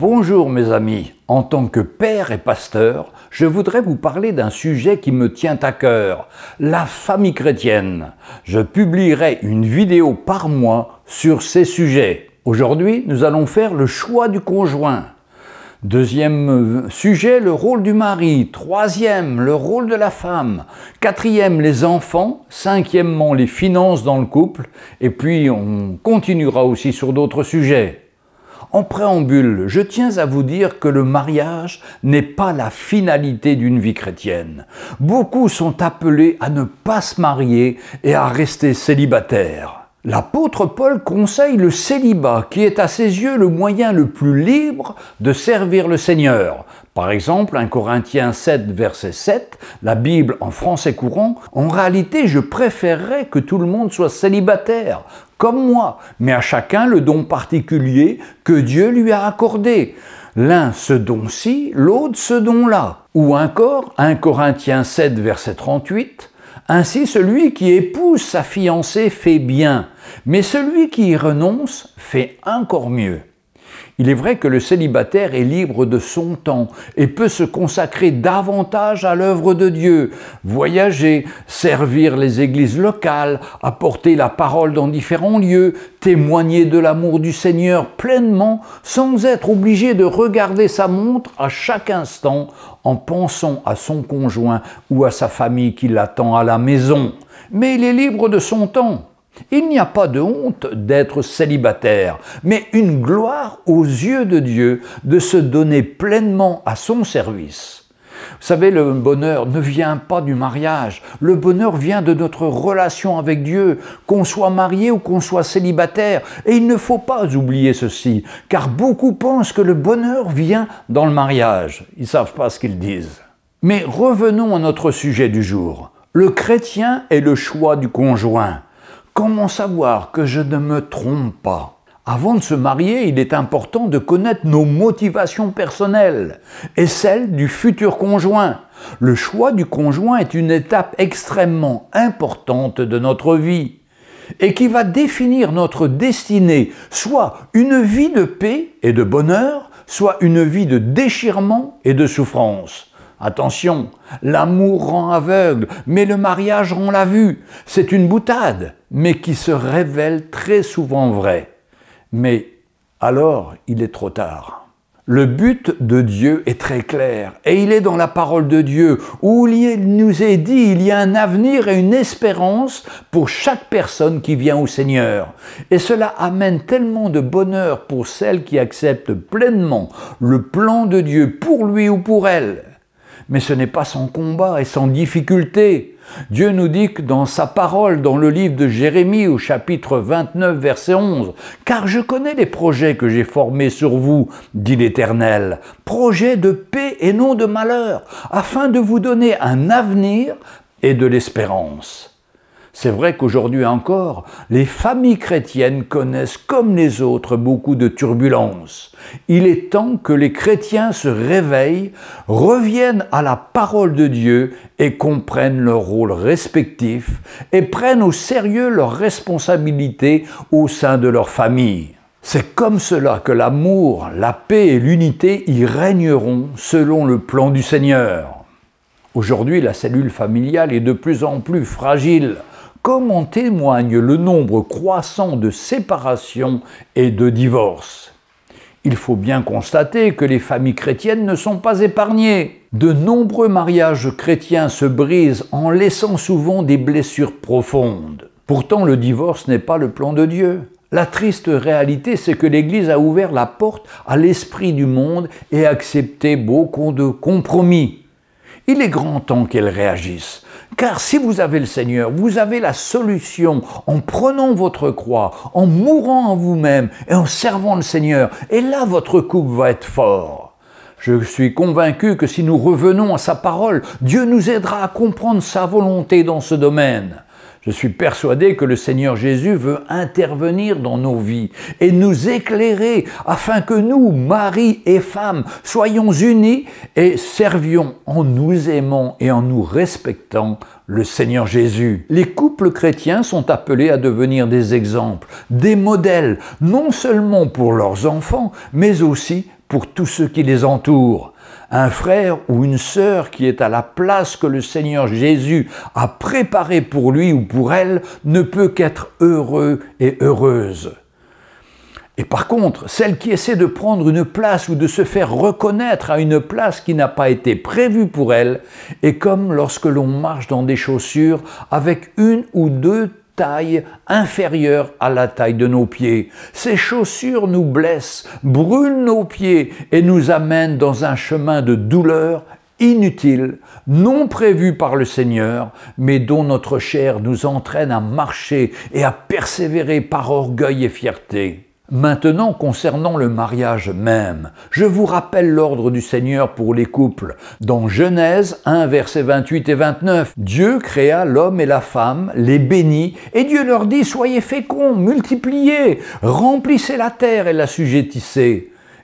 Bonjour mes amis, en tant que père et pasteur, je voudrais vous parler d'un sujet qui me tient à cœur, la famille chrétienne. Je publierai une vidéo par mois sur ces sujets. Aujourd'hui, nous allons faire le choix du conjoint. Deuxième euh, sujet, le rôle du mari. Troisième, le rôle de la femme. Quatrième, les enfants. Cinquièmement, les finances dans le couple. Et puis, on continuera aussi sur d'autres sujets. En préambule, je tiens à vous dire que le mariage n'est pas la finalité d'une vie chrétienne. Beaucoup sont appelés à ne pas se marier et à rester célibataires. L'apôtre Paul conseille le célibat qui est à ses yeux le moyen le plus libre de servir le Seigneur, par exemple, 1 Corinthiens 7, verset 7, la Bible en français courant, en réalité, je préférerais que tout le monde soit célibataire, comme moi, mais à chacun le don particulier que Dieu lui a accordé. L'un ce don-ci, l'autre ce don-là. Ou encore, 1 Corinthiens 7, verset 38, Ainsi celui qui épouse sa fiancée fait bien, mais celui qui y renonce fait encore mieux. Il est vrai que le célibataire est libre de son temps et peut se consacrer davantage à l'œuvre de Dieu, voyager, servir les églises locales, apporter la parole dans différents lieux, témoigner de l'amour du Seigneur pleinement sans être obligé de regarder sa montre à chaque instant en pensant à son conjoint ou à sa famille qui l'attend à la maison. Mais il est libre de son temps. Il n'y a pas de honte d'être célibataire, mais une gloire aux yeux de Dieu de se donner pleinement à son service. Vous savez, le bonheur ne vient pas du mariage, le bonheur vient de notre relation avec Dieu, qu'on soit marié ou qu'on soit célibataire. Et il ne faut pas oublier ceci, car beaucoup pensent que le bonheur vient dans le mariage. Ils ne savent pas ce qu'ils disent. Mais revenons à notre sujet du jour. Le chrétien est le choix du conjoint. Comment savoir que je ne me trompe pas Avant de se marier, il est important de connaître nos motivations personnelles et celles du futur conjoint. Le choix du conjoint est une étape extrêmement importante de notre vie et qui va définir notre destinée, soit une vie de paix et de bonheur, soit une vie de déchirement et de souffrance. Attention, l'amour rend aveugle, mais le mariage rend la vue. C'est une boutade, mais qui se révèle très souvent vraie. Mais alors, il est trop tard. Le but de Dieu est très clair, et il est dans la parole de Dieu, où il nous est dit, il y a un avenir et une espérance pour chaque personne qui vient au Seigneur. Et cela amène tellement de bonheur pour celle qui accepte pleinement le plan de Dieu pour lui ou pour elle mais ce n'est pas sans combat et sans difficulté. Dieu nous dit que dans sa parole, dans le livre de Jérémie au chapitre 29 verset 11, Car je connais les projets que j'ai formés sur vous, dit l'Éternel, projets de paix et non de malheur, afin de vous donner un avenir et de l'espérance. C'est vrai qu'aujourd'hui encore, les familles chrétiennes connaissent comme les autres beaucoup de turbulences. Il est temps que les chrétiens se réveillent, reviennent à la parole de Dieu et comprennent leur rôle respectif et prennent au sérieux leurs responsabilités au sein de leur famille. C'est comme cela que l'amour, la paix et l'unité y régneront selon le plan du Seigneur. Aujourd'hui, la cellule familiale est de plus en plus fragile comme en témoigne le nombre croissant de séparations et de divorces. Il faut bien constater que les familles chrétiennes ne sont pas épargnées. De nombreux mariages chrétiens se brisent en laissant souvent des blessures profondes. Pourtant, le divorce n'est pas le plan de Dieu. La triste réalité, c'est que l'Église a ouvert la porte à l'esprit du monde et accepté beaucoup de compromis. Il est grand temps qu'elle réagisse. Car si vous avez le Seigneur, vous avez la solution en prenant votre croix, en mourant en vous-même et en servant le Seigneur. Et là, votre coupe va être fort. Je suis convaincu que si nous revenons à sa parole, Dieu nous aidera à comprendre sa volonté dans ce domaine. Je suis persuadé que le Seigneur Jésus veut intervenir dans nos vies et nous éclairer afin que nous, maris et femmes, soyons unis et servions en nous aimant et en nous respectant le Seigneur Jésus. Les couples chrétiens sont appelés à devenir des exemples, des modèles, non seulement pour leurs enfants, mais aussi pour tous ceux qui les entourent un frère ou une sœur qui est à la place que le Seigneur Jésus a préparée pour lui ou pour elle ne peut qu'être heureux et heureuse. Et par contre, celle qui essaie de prendre une place ou de se faire reconnaître à une place qui n'a pas été prévue pour elle est comme lorsque l'on marche dans des chaussures avec une ou deux taille inférieure à la taille de nos pieds. Ces chaussures nous blessent, brûlent nos pieds et nous amènent dans un chemin de douleur inutile, non prévu par le Seigneur, mais dont notre chair nous entraîne à marcher et à persévérer par orgueil et fierté. Maintenant, concernant le mariage même, je vous rappelle l'ordre du Seigneur pour les couples. Dans Genèse 1, versets 28 et 29, Dieu créa l'homme et la femme, les bénit, et Dieu leur dit, soyez féconds, multipliez, remplissez la terre et la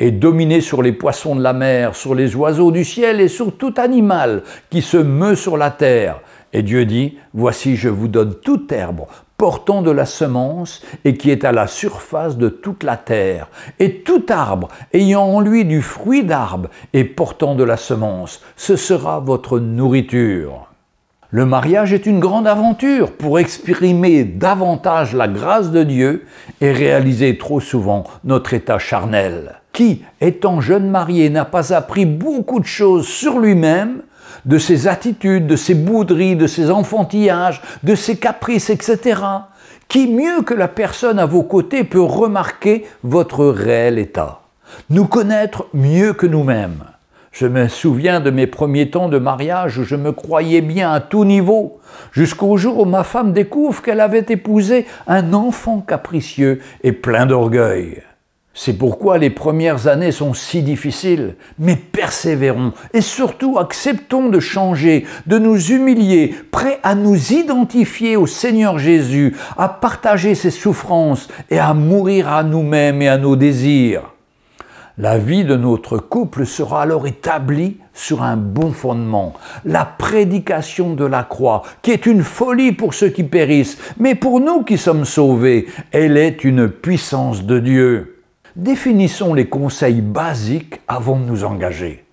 et dominez sur les poissons de la mer, sur les oiseaux du ciel et sur tout animal qui se meut sur la terre. Et Dieu dit, Voici je vous donne toute herbe portant de la semence et qui est à la surface de toute la terre. Et tout arbre ayant en lui du fruit d'arbre et portant de la semence, ce sera votre nourriture. Le mariage est une grande aventure pour exprimer davantage la grâce de Dieu et réaliser trop souvent notre état charnel. Qui, étant jeune marié, n'a pas appris beaucoup de choses sur lui-même de ses attitudes, de ses bouderies, de ses enfantillages, de ses caprices, etc. Qui mieux que la personne à vos côtés peut remarquer votre réel état Nous connaître mieux que nous-mêmes. Je me souviens de mes premiers temps de mariage où je me croyais bien à tout niveau, jusqu'au jour où ma femme découvre qu'elle avait épousé un enfant capricieux et plein d'orgueil. C'est pourquoi les premières années sont si difficiles, mais persévérons et surtout acceptons de changer, de nous humilier, prêts à nous identifier au Seigneur Jésus, à partager ses souffrances et à mourir à nous-mêmes et à nos désirs. La vie de notre couple sera alors établie sur un bon fondement. La prédication de la croix, qui est une folie pour ceux qui périssent, mais pour nous qui sommes sauvés, elle est une puissance de Dieu. Définissons les conseils basiques avant de nous engager.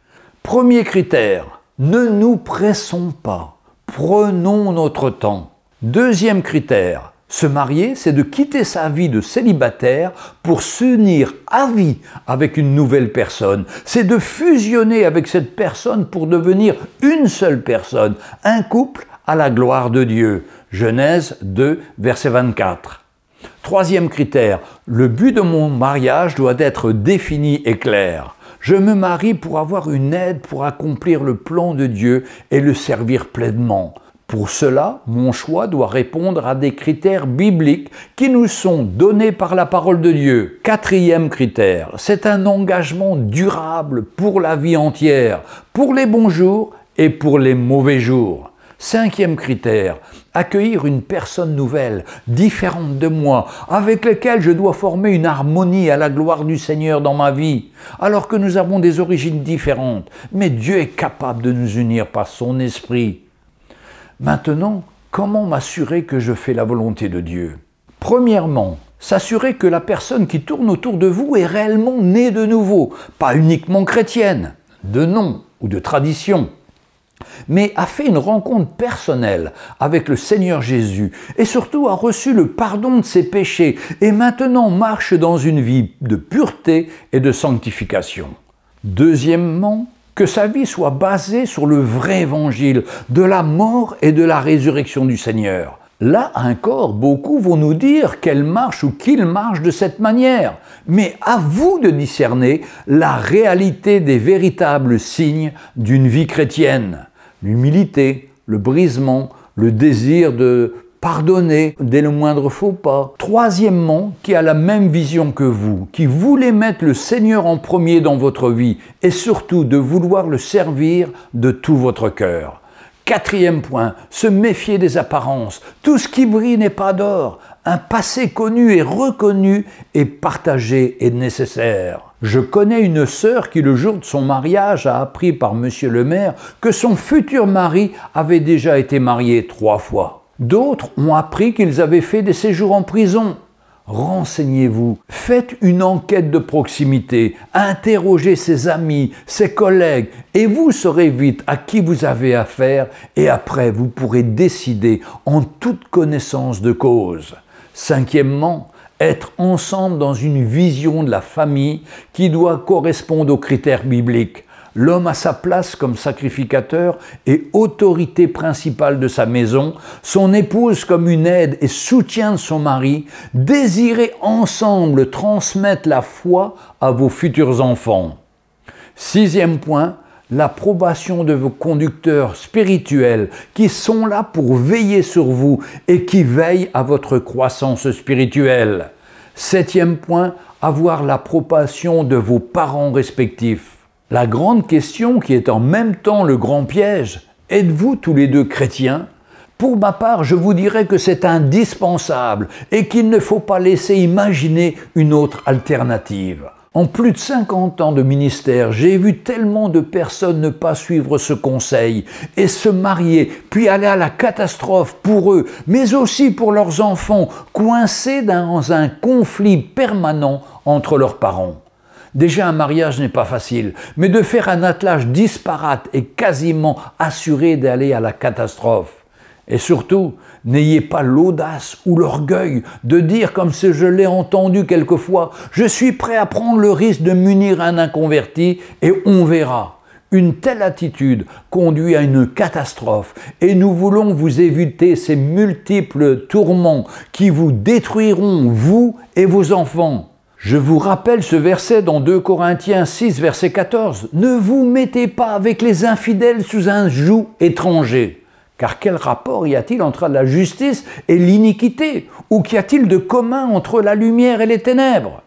Premier critère, ne nous pressons pas, prenons notre temps. Deuxième critère, se marier, c'est de quitter sa vie de célibataire pour s'unir à vie avec une nouvelle personne. C'est de fusionner avec cette personne pour devenir une seule personne, un couple à la gloire de Dieu. Genèse 2, verset 24. Troisième critère, le but de mon mariage doit être défini et clair. Je me marie pour avoir une aide pour accomplir le plan de Dieu et le servir pleinement. Pour cela, mon choix doit répondre à des critères bibliques qui nous sont donnés par la parole de Dieu. Quatrième critère, c'est un engagement durable pour la vie entière, pour les bons jours et pour les mauvais jours. Cinquième critère, accueillir une personne nouvelle, différente de moi, avec laquelle je dois former une harmonie à la gloire du Seigneur dans ma vie, alors que nous avons des origines différentes, mais Dieu est capable de nous unir par son esprit. Maintenant, comment m'assurer que je fais la volonté de Dieu Premièrement, s'assurer que la personne qui tourne autour de vous est réellement née de nouveau, pas uniquement chrétienne, de nom ou de tradition mais a fait une rencontre personnelle avec le Seigneur Jésus et surtout a reçu le pardon de ses péchés et maintenant marche dans une vie de pureté et de sanctification. Deuxièmement, que sa vie soit basée sur le vrai évangile de la mort et de la résurrection du Seigneur. Là encore, beaucoup vont nous dire qu'elle marche ou qu'il marche de cette manière, mais à vous de discerner la réalité des véritables signes d'une vie chrétienne. L'humilité, le brisement, le désir de pardonner dès le moindre faux pas. Troisièmement, qui a la même vision que vous, qui voulez mettre le Seigneur en premier dans votre vie et surtout de vouloir le servir de tout votre cœur. Quatrième point, se méfier des apparences. Tout ce qui brille n'est pas d'or. Un passé connu et reconnu est partagé et nécessaire. Je connais une sœur qui, le jour de son mariage, a appris par monsieur le maire que son futur mari avait déjà été marié trois fois. D'autres ont appris qu'ils avaient fait des séjours en prison. Renseignez-vous, faites une enquête de proximité, interrogez ses amis, ses collègues, et vous saurez vite à qui vous avez affaire, et après vous pourrez décider en toute connaissance de cause. Cinquièmement, être ensemble dans une vision de la famille qui doit correspondre aux critères bibliques. L'homme à sa place comme sacrificateur et autorité principale de sa maison, son épouse comme une aide et soutien de son mari, désirez ensemble transmettre la foi à vos futurs enfants. Sixième point, l'approbation de vos conducteurs spirituels qui sont là pour veiller sur vous et qui veillent à votre croissance spirituelle. Septième point, avoir l'approbation de vos parents respectifs. La grande question qui est en même temps le grand piège, êtes-vous tous les deux chrétiens Pour ma part, je vous dirais que c'est indispensable et qu'il ne faut pas laisser imaginer une autre alternative. En plus de 50 ans de ministère, j'ai vu tellement de personnes ne pas suivre ce conseil et se marier, puis aller à la catastrophe pour eux, mais aussi pour leurs enfants, coincés dans un conflit permanent entre leurs parents. Déjà, un mariage n'est pas facile, mais de faire un attelage disparate est quasiment assuré d'aller à la catastrophe. Et surtout, n'ayez pas l'audace ou l'orgueil de dire, comme si je l'ai entendu quelquefois, je suis prêt à prendre le risque de munir un inconverti et on verra. Une telle attitude conduit à une catastrophe et nous voulons vous éviter ces multiples tourments qui vous détruiront, vous et vos enfants. Je vous rappelle ce verset dans 2 Corinthiens 6, verset 14. Ne vous mettez pas avec les infidèles sous un joug étranger. Car quel rapport y a-t-il entre la justice et l'iniquité Ou qu'y a-t-il de commun entre la lumière et les ténèbres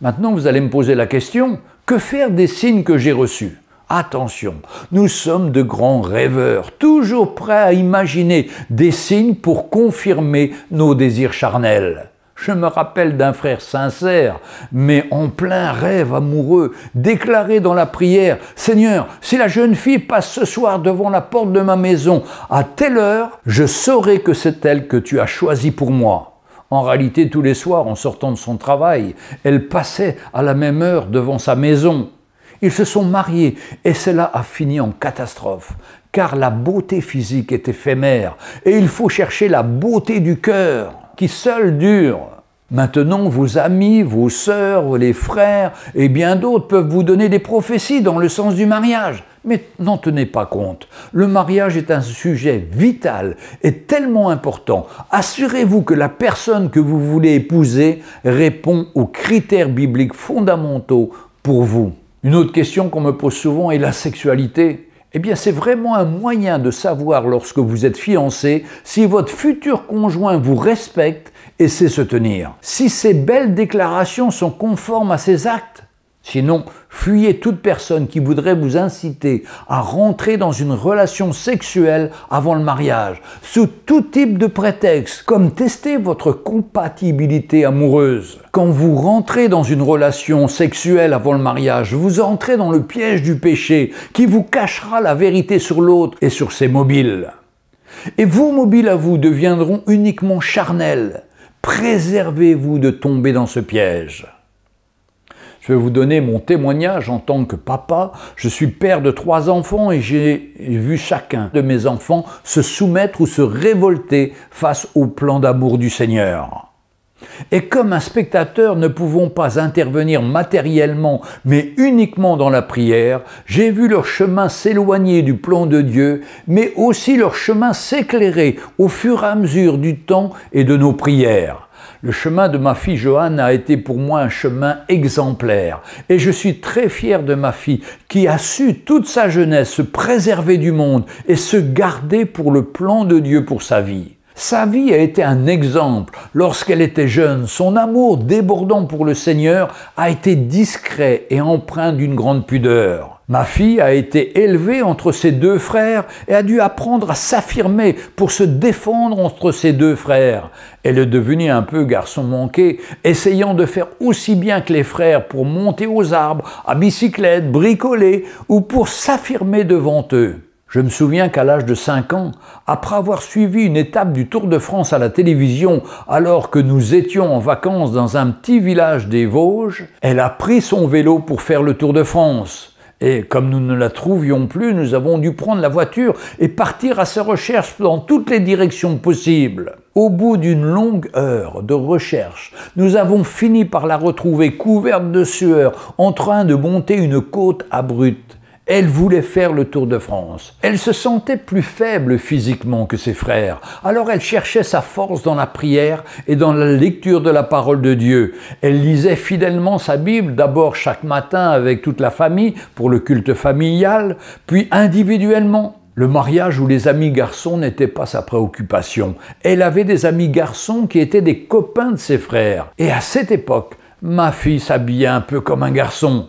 Maintenant, vous allez me poser la question, que faire des signes que j'ai reçus Attention, nous sommes de grands rêveurs, toujours prêts à imaginer des signes pour confirmer nos désirs charnels. Je me rappelle d'un frère sincère, mais en plein rêve amoureux, déclaré dans la prière, Seigneur, si la jeune fille passe ce soir devant la porte de ma maison, à telle heure, je saurai que c'est elle que tu as choisie pour moi. En réalité, tous les soirs, en sortant de son travail, elle passait à la même heure devant sa maison. Ils se sont mariés et cela a fini en catastrophe, car la beauté physique est éphémère et il faut chercher la beauté du cœur qui seul dure. Maintenant, vos amis, vos sœurs, les frères et bien d'autres peuvent vous donner des prophéties dans le sens du mariage. Mais n'en tenez pas compte. Le mariage est un sujet vital et tellement important. Assurez-vous que la personne que vous voulez épouser répond aux critères bibliques fondamentaux pour vous. Une autre question qu'on me pose souvent est la sexualité eh bien c'est vraiment un moyen de savoir lorsque vous êtes fiancé si votre futur conjoint vous respecte et sait se tenir. Si ces belles déclarations sont conformes à ses actes, Sinon, fuyez toute personne qui voudrait vous inciter à rentrer dans une relation sexuelle avant le mariage, sous tout type de prétexte, comme tester votre compatibilité amoureuse. Quand vous rentrez dans une relation sexuelle avant le mariage, vous entrez dans le piège du péché qui vous cachera la vérité sur l'autre et sur ses mobiles. Et vos mobiles à vous deviendront uniquement charnels. Préservez-vous de tomber dans ce piège. Je vais vous donner mon témoignage en tant que papa. Je suis père de trois enfants et j'ai vu chacun de mes enfants se soumettre ou se révolter face au plan d'amour du Seigneur. Et comme un spectateur ne pouvons pas intervenir matériellement, mais uniquement dans la prière, j'ai vu leur chemin s'éloigner du plan de Dieu, mais aussi leur chemin s'éclairer au fur et à mesure du temps et de nos prières. Le chemin de ma fille Johanne a été pour moi un chemin exemplaire. Et je suis très fier de ma fille qui a su toute sa jeunesse se préserver du monde et se garder pour le plan de Dieu pour sa vie. Sa vie a été un exemple. Lorsqu'elle était jeune, son amour débordant pour le Seigneur a été discret et empreint d'une grande pudeur. Ma fille a été élevée entre ses deux frères et a dû apprendre à s'affirmer pour se défendre entre ses deux frères. Elle est devenue un peu garçon manqué, essayant de faire aussi bien que les frères pour monter aux arbres, à bicyclette, bricoler ou pour s'affirmer devant eux. Je me souviens qu'à l'âge de 5 ans, après avoir suivi une étape du Tour de France à la télévision alors que nous étions en vacances dans un petit village des Vosges, elle a pris son vélo pour faire le Tour de France. Et comme nous ne la trouvions plus, nous avons dû prendre la voiture et partir à sa recherche dans toutes les directions possibles. Au bout d'une longue heure de recherche, nous avons fini par la retrouver couverte de sueur, en train de monter une côte abrupte. Elle voulait faire le Tour de France. Elle se sentait plus faible physiquement que ses frères, alors elle cherchait sa force dans la prière et dans la lecture de la parole de Dieu. Elle lisait fidèlement sa Bible, d'abord chaque matin avec toute la famille pour le culte familial, puis individuellement le mariage ou les amis garçons n'étaient pas sa préoccupation. Elle avait des amis garçons qui étaient des copains de ses frères. Et à cette époque, ma fille s'habillait un peu comme un garçon.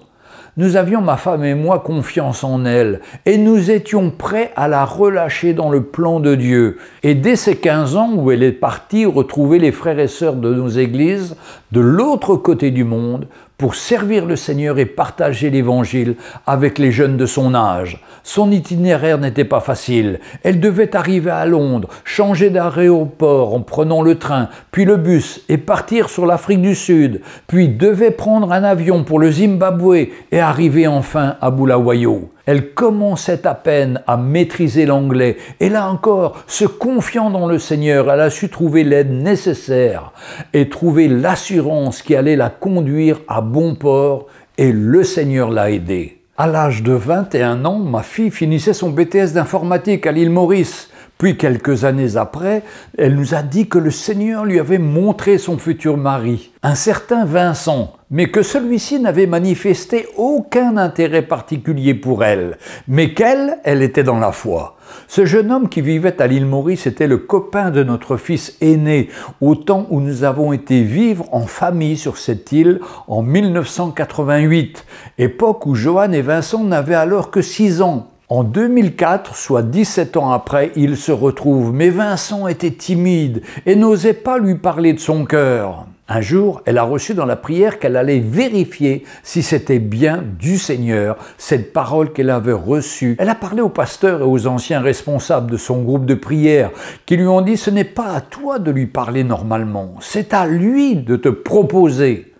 Nous avions, ma femme et moi, confiance en elle, et nous étions prêts à la relâcher dans le plan de Dieu. Et dès ses 15 ans où elle est partie retrouver les frères et sœurs de nos églises de l'autre côté du monde pour servir le Seigneur et partager l'Évangile avec les jeunes de son âge. Son itinéraire n'était pas facile. Elle devait arriver à Londres, changer d'aéroport en prenant le train, puis le bus et partir sur l'Afrique du Sud, puis devait prendre un avion pour le Zimbabwe et arriver enfin à Bulawayo. Elle commençait à peine à maîtriser l'anglais, et là encore, se confiant dans le Seigneur, elle a su trouver l'aide nécessaire et trouver l'assurance qui allait la conduire à bon port, et le Seigneur l'a aidée. À l'âge de 21 ans, ma fille finissait son BTS d'informatique à l'île Maurice. Puis quelques années après, elle nous a dit que le Seigneur lui avait montré son futur mari, un certain Vincent, mais que celui-ci n'avait manifesté aucun intérêt particulier pour elle, mais qu'elle, elle était dans la foi. Ce jeune homme qui vivait à l'île Maurice était le copain de notre fils aîné, au temps où nous avons été vivre en famille sur cette île en 1988, époque où Johan et Vincent n'avaient alors que 6 ans. En 2004, soit 17 ans après, il se retrouve, mais Vincent était timide et n'osait pas lui parler de son cœur. Un jour, elle a reçu dans la prière qu'elle allait vérifier si c'était bien du Seigneur, cette parole qu'elle avait reçue. Elle a parlé au pasteur et aux anciens responsables de son groupe de prière, qui lui ont dit Ce n'est pas à toi de lui parler normalement, c'est à lui de te proposer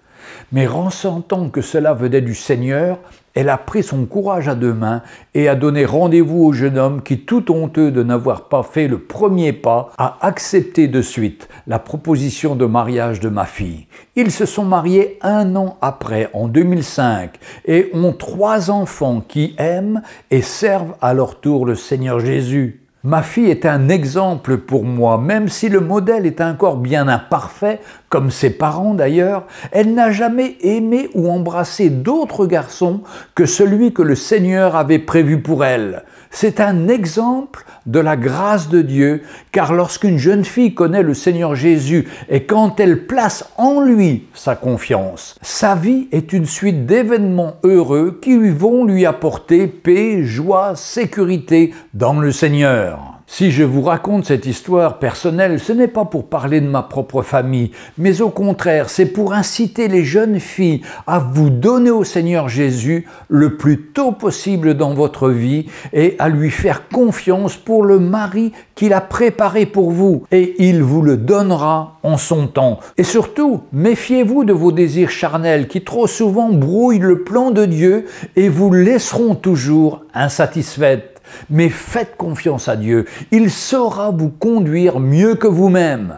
mais ressentant que cela venait du Seigneur, elle a pris son courage à deux mains et a donné rendez-vous au jeune homme qui, tout honteux de n'avoir pas fait le premier pas, a accepté de suite la proposition de mariage de ma fille. Ils se sont mariés un an après, en 2005, et ont trois enfants qui aiment et servent à leur tour le Seigneur Jésus. Ma fille est un exemple pour moi, même si le modèle est encore bien imparfait, comme ses parents d'ailleurs, elle n'a jamais aimé ou embrassé d'autre garçon que celui que le Seigneur avait prévu pour elle. C'est un exemple de la grâce de Dieu, car lorsqu'une jeune fille connaît le Seigneur Jésus et quand elle place en lui sa confiance, sa vie est une suite d'événements heureux qui vont lui apporter paix, joie, sécurité dans le Seigneur. Si je vous raconte cette histoire personnelle, ce n'est pas pour parler de ma propre famille, mais au contraire, c'est pour inciter les jeunes filles à vous donner au Seigneur Jésus le plus tôt possible dans votre vie et à lui faire confiance pour le mari qu'il a préparé pour vous, et il vous le donnera en son temps. Et surtout, méfiez-vous de vos désirs charnels qui trop souvent brouillent le plan de Dieu et vous laisseront toujours insatisfaite mais faites confiance à Dieu. Il saura vous conduire mieux que vous-même.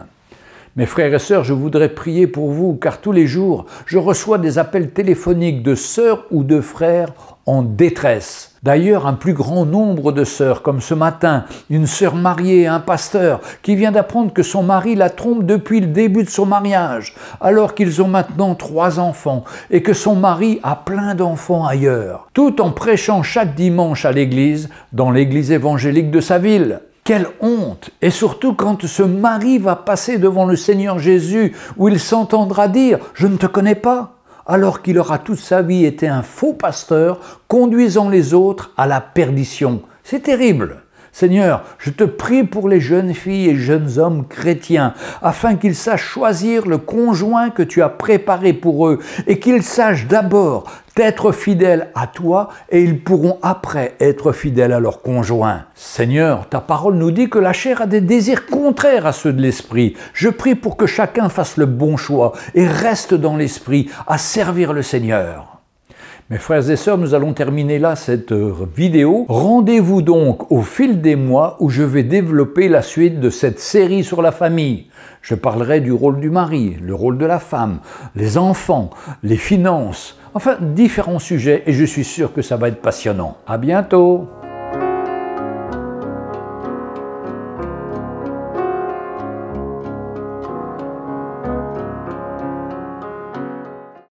Mes frères et sœurs, je voudrais prier pour vous, car tous les jours, je reçois des appels téléphoniques de sœurs ou de frères en détresse. D'ailleurs, un plus grand nombre de sœurs, comme ce matin, une sœur mariée un pasteur qui vient d'apprendre que son mari la trompe depuis le début de son mariage, alors qu'ils ont maintenant trois enfants et que son mari a plein d'enfants ailleurs, tout en prêchant chaque dimanche à l'église, dans l'église évangélique de sa ville. Quelle honte Et surtout quand ce mari va passer devant le Seigneur Jésus, où il s'entendra dire ⁇ Je ne te connais pas ⁇ alors qu'il aura toute sa vie été un faux pasteur, conduisant les autres à la perdition. C'est terrible. Seigneur, je te prie pour les jeunes filles et jeunes hommes chrétiens, afin qu'ils sachent choisir le conjoint que tu as préparé pour eux, et qu'ils sachent d'abord d'être fidèles à toi, et ils pourront après être fidèles à leur conjoint. Seigneur, ta parole nous dit que la chair a des désirs contraires à ceux de l'esprit. Je prie pour que chacun fasse le bon choix et reste dans l'esprit à servir le Seigneur. Mes frères et sœurs, nous allons terminer là cette euh, vidéo. Rendez-vous donc au fil des mois où je vais développer la suite de cette série sur la famille. Je parlerai du rôle du mari, le rôle de la femme, les enfants, les finances, enfin différents sujets et je suis sûr que ça va être passionnant. À bientôt!